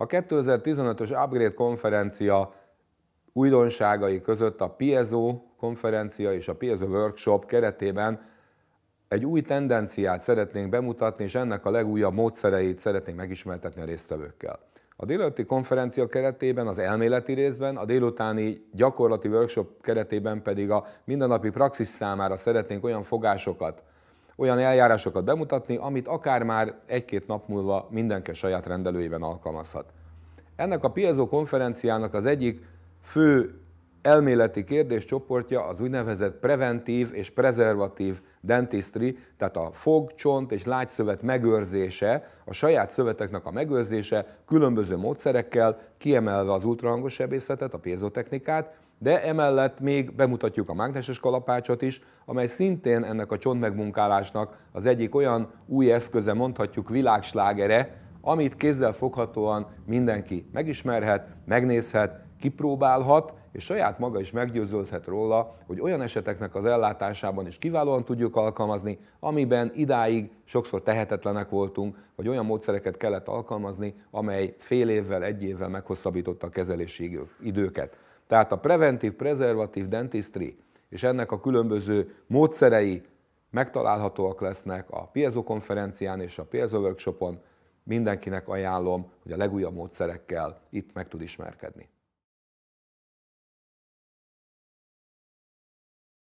A 2015-ös Upgrade konferencia újdonságai között a Piezo konferencia és a Piezo workshop keretében egy új tendenciát szeretnénk bemutatni, és ennek a legújabb módszereit szeretnénk megismertetni a résztvevőkkel. A délelőtti konferencia keretében, az elméleti részben, a délutáni gyakorlati workshop keretében pedig a mindennapi praxis számára szeretnénk olyan fogásokat, olyan eljárásokat bemutatni, amit akár már egy-két nap múlva mindenki saját rendelőjében alkalmazhat. Ennek a Piezo konferenciának az egyik fő elméleti kérdéscsoportja az úgynevezett preventív és prezervatív dentistry, tehát a fog, csont és lágyszövet megőrzése, a saját szöveteknek a megőrzése különböző módszerekkel, kiemelve az ultrahangos sebészetet, a technikát de emellett még bemutatjuk a mágneses kalapácsot is, amely szintén ennek a csontmegmunkálásnak az egyik olyan új eszköze, mondhatjuk világslágere, amit kézzel foghatóan mindenki megismerhet, megnézhet, kipróbálhat, és saját maga is meggyőződhet róla, hogy olyan eseteknek az ellátásában is kiválóan tudjuk alkalmazni, amiben idáig sokszor tehetetlenek voltunk, vagy olyan módszereket kellett alkalmazni, amely fél évvel, egy évvel meghosszabbította a kezelési időket. Tehát a preventív, preservatív dentistry és ennek a különböző módszerei megtalálhatóak lesznek a piezo konferencián és a piezo workshopon. Mindenkinek ajánlom, hogy a legújabb módszerekkel itt meg tud ismerkedni.